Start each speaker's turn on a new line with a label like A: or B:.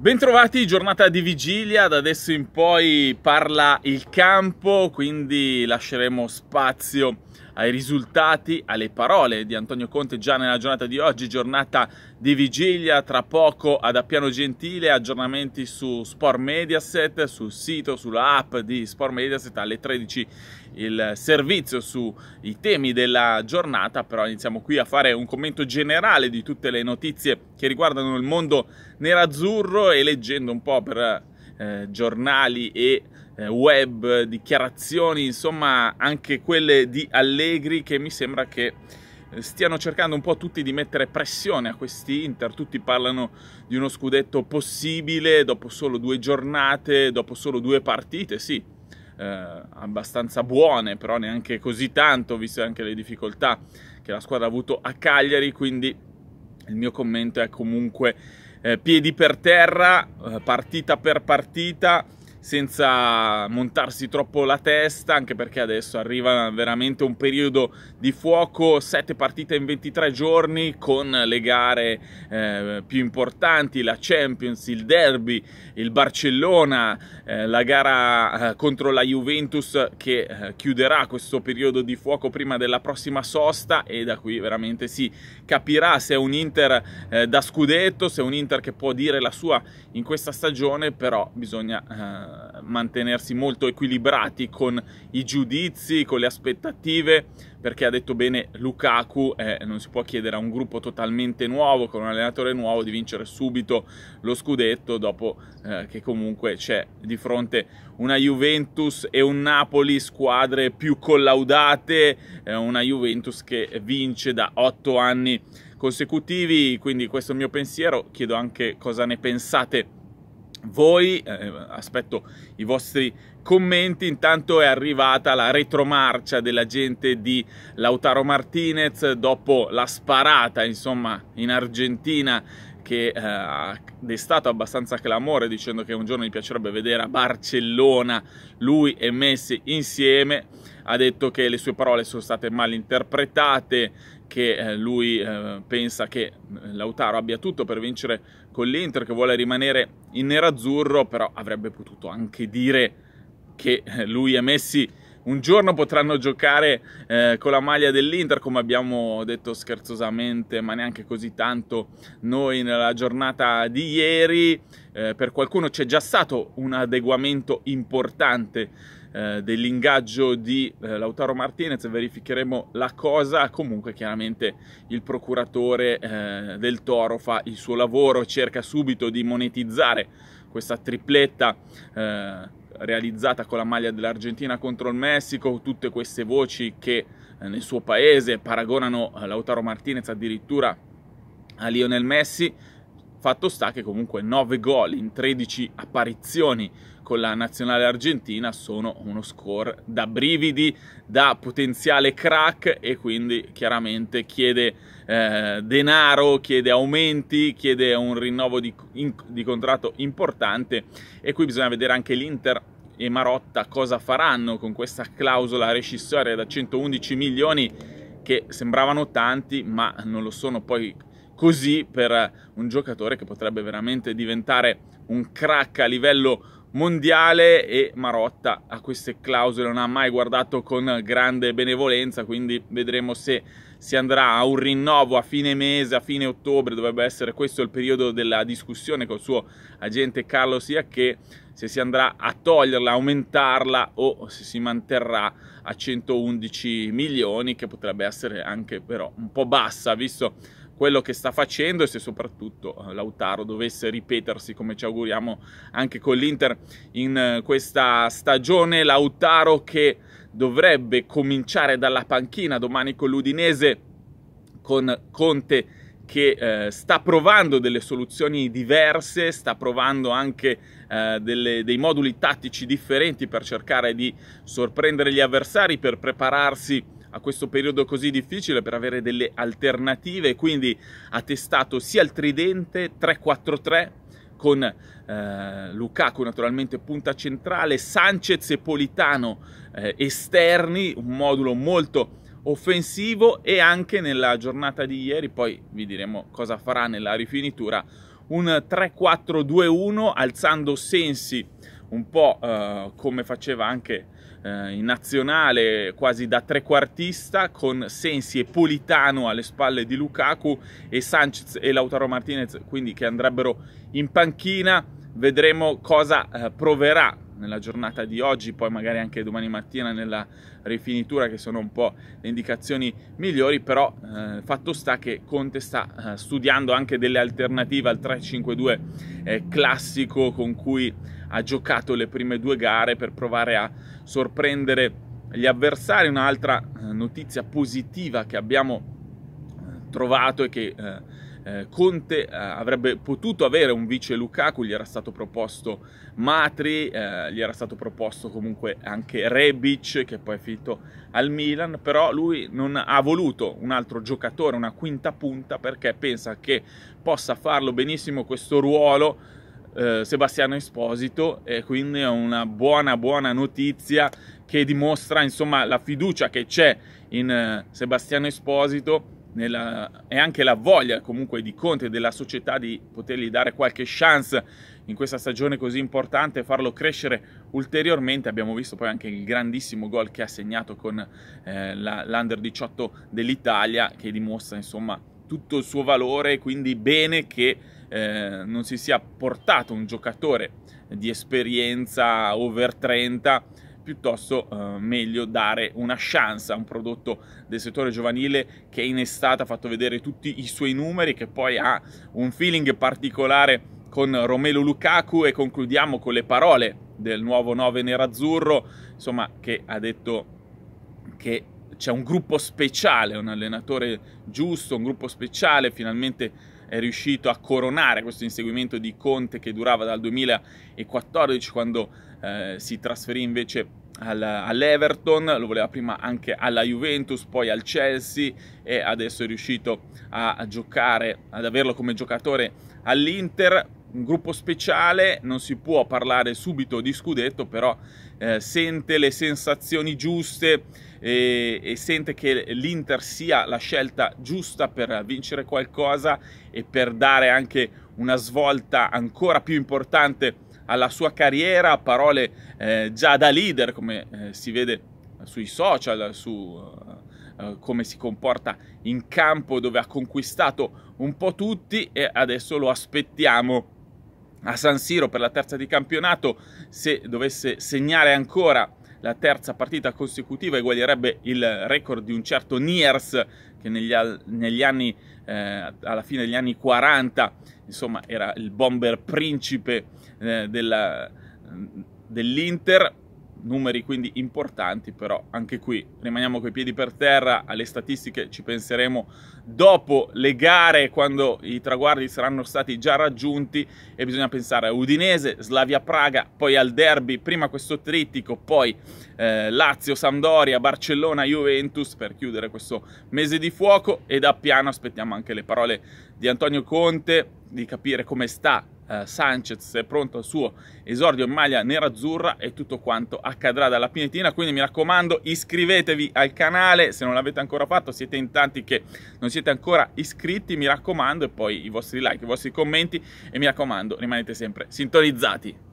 A: Bentrovati, giornata di vigilia, da adesso in poi parla il campo, quindi lasceremo spazio ai risultati, alle parole di Antonio Conte già nella giornata di oggi, giornata di vigilia, tra poco ad Appiano Gentile, aggiornamenti su Sport Mediaset, sul sito, sulla app di Sport Mediaset alle 13 il servizio sui temi della giornata, però iniziamo qui a fare un commento generale di tutte le notizie che riguardano il mondo nerazzurro e leggendo un po' per eh, giornali e eh, web, dichiarazioni, insomma anche quelle di Allegri che mi sembra che eh, stiano cercando un po' tutti di mettere pressione a questi Inter, tutti parlano di uno scudetto possibile dopo solo due giornate, dopo solo due partite, sì, eh, abbastanza buone, però neanche così tanto, viste anche le difficoltà che la squadra ha avuto a Cagliari, quindi il mio commento è comunque eh, piedi per terra, eh, partita per partita, senza montarsi troppo la testa, anche perché adesso arriva veramente un periodo di fuoco, 7 partite in 23 giorni con le gare eh, più importanti, la Champions, il Derby, il Barcellona, eh, la gara eh, contro la Juventus che eh, chiuderà questo periodo di fuoco prima della prossima sosta e da qui veramente si capirà se è un Inter eh, da scudetto, se è un Inter che può dire la sua in questa stagione, però bisogna eh, mantenersi molto equilibrati con i giudizi, con le aspettative, perché ha detto bene Lukaku, eh, non si può chiedere a un gruppo totalmente nuovo, con un allenatore nuovo, di vincere subito lo scudetto, dopo eh, che comunque c'è di fronte una Juventus e un Napoli, squadre più collaudate, eh, una Juventus che vince da otto anni consecutivi, quindi questo è il mio pensiero, chiedo anche cosa ne pensate voi, eh, aspetto i vostri commenti, intanto è arrivata la retromarcia dell'agente di Lautaro Martinez dopo la sparata insomma in Argentina che eh, ha destato abbastanza clamore dicendo che un giorno gli piacerebbe vedere a Barcellona lui e Messi insieme, ha detto che le sue parole sono state mal interpretate, che eh, lui eh, pensa che eh, Lautaro abbia tutto per vincere con l'Inter, che vuole rimanere in nerazzurro, però avrebbe potuto anche dire che eh, lui e Messi un giorno potranno giocare eh, con la maglia dell'Inter, come abbiamo detto scherzosamente, ma neanche così tanto noi nella giornata di ieri. Eh, per qualcuno c'è già stato un adeguamento importante eh, dell'ingaggio di eh, Lautaro Martinez, verificheremo la cosa, comunque chiaramente il procuratore eh, del Toro fa il suo lavoro, cerca subito di monetizzare questa tripletta eh, realizzata con la maglia dell'Argentina contro il Messico, tutte queste voci che eh, nel suo paese paragonano eh, Lautaro Martinez addirittura a Lionel Messi, Fatto sta che comunque 9 gol in 13 apparizioni con la nazionale argentina sono uno score da brividi, da potenziale crack e quindi chiaramente chiede eh, denaro, chiede aumenti, chiede un rinnovo di, in, di contratto importante e qui bisogna vedere anche l'Inter e Marotta cosa faranno con questa clausola rescissoria da 111 milioni che sembravano tanti ma non lo sono poi così per un giocatore che potrebbe veramente diventare un crack a livello mondiale e Marotta a queste clausole non ha mai guardato con grande benevolenza, quindi vedremo se si andrà a un rinnovo a fine mese, a fine ottobre, dovrebbe essere questo il periodo della discussione col suo agente Carlo Sia che se si andrà a toglierla, aumentarla o se si manterrà a 111 milioni che potrebbe essere anche però un po' bassa visto quello che sta facendo e se soprattutto eh, Lautaro dovesse ripetersi come ci auguriamo anche con l'Inter in eh, questa stagione. Lautaro che dovrebbe cominciare dalla panchina domani con l'Udinese con Conte che eh, sta provando delle soluzioni diverse, sta provando anche eh, delle, dei moduli tattici differenti per cercare di sorprendere gli avversari, per prepararsi a questo periodo così difficile per avere delle alternative, quindi ha testato sia il tridente 3-4-3 con eh, Lukaku naturalmente punta centrale, Sanchez e Politano eh, esterni, un modulo molto offensivo e anche nella giornata di ieri, poi vi diremo cosa farà nella rifinitura, un 3-4-2-1 alzando Sensi un po' eh, come faceva anche eh, in nazionale quasi da trequartista con Sensi e Politano alle spalle di Lukaku e Sanchez e Lautaro Martinez quindi che andrebbero in panchina vedremo cosa eh, proverà nella giornata di oggi, poi magari anche domani mattina nella rifinitura che sono un po' le indicazioni migliori, però eh, fatto sta che Conte sta eh, studiando anche delle alternative al 3-5-2 eh, classico con cui ha giocato le prime due gare per provare a sorprendere gli avversari. Un'altra eh, notizia positiva che abbiamo eh, trovato è che eh, Conte avrebbe potuto avere un vice Lukaku, gli era stato proposto Matri, gli era stato proposto comunque anche Rebic che poi è finito al Milan, però lui non ha voluto un altro giocatore, una quinta punta perché pensa che possa farlo benissimo questo ruolo eh, Sebastiano Esposito e quindi è una buona buona notizia che dimostra insomma la fiducia che c'è in eh, Sebastiano Esposito nella, e anche la voglia comunque di Conte e della società di potergli dare qualche chance in questa stagione così importante, e farlo crescere ulteriormente. Abbiamo visto poi anche il grandissimo gol che ha segnato con eh, l'Under 18 dell'Italia che dimostra insomma tutto il suo valore, quindi bene che eh, non si sia portato un giocatore di esperienza over 30 piuttosto eh, meglio dare una chance a un prodotto del settore giovanile che in estate ha fatto vedere tutti i suoi numeri che poi ha un feeling particolare con Romelu Lukaku e concludiamo con le parole del nuovo 9 nerazzurro, insomma, che ha detto che c'è un gruppo speciale, un allenatore giusto, un gruppo speciale, finalmente è riuscito a coronare questo inseguimento di Conte che durava dal 2014 quando eh, si trasferì invece all'Everton, lo voleva prima anche alla Juventus, poi al Chelsea e adesso è riuscito a, giocare, ad averlo come giocatore all'Inter un gruppo speciale, non si può parlare subito di scudetto, però eh, sente le sensazioni giuste e, e sente che l'Inter sia la scelta giusta per vincere qualcosa e per dare anche una svolta ancora più importante alla sua carriera, parole eh, già da leader, come eh, si vede sui social, su uh, come si comporta in campo, dove ha conquistato un po' tutti e adesso lo aspettiamo a San Siro per la terza di campionato, se dovesse segnare ancora la terza partita consecutiva eguaglierebbe il record di un certo Niers che negli, negli anni, eh, alla fine degli anni 40, insomma, era il bomber principe eh, mm, dell'Inter numeri quindi importanti, però anche qui rimaniamo coi piedi per terra, alle statistiche ci penseremo dopo le gare, quando i traguardi saranno stati già raggiunti e bisogna pensare a Udinese, Slavia Praga, poi al derby, prima questo trittico, poi eh, Lazio, Sampdoria, Barcellona, Juventus per chiudere questo mese di fuoco e da piano aspettiamo anche le parole di Antonio Conte, di capire come sta eh, Sanchez è pronto al suo esordio in maglia nerazzurra e tutto quanto accadrà dalla Pinetina, quindi mi raccomando iscrivetevi al canale se non l'avete ancora fatto, siete in tanti che non siete ancora iscritti, mi raccomando e poi i vostri like, i vostri commenti e mi raccomando rimanete sempre sintonizzati.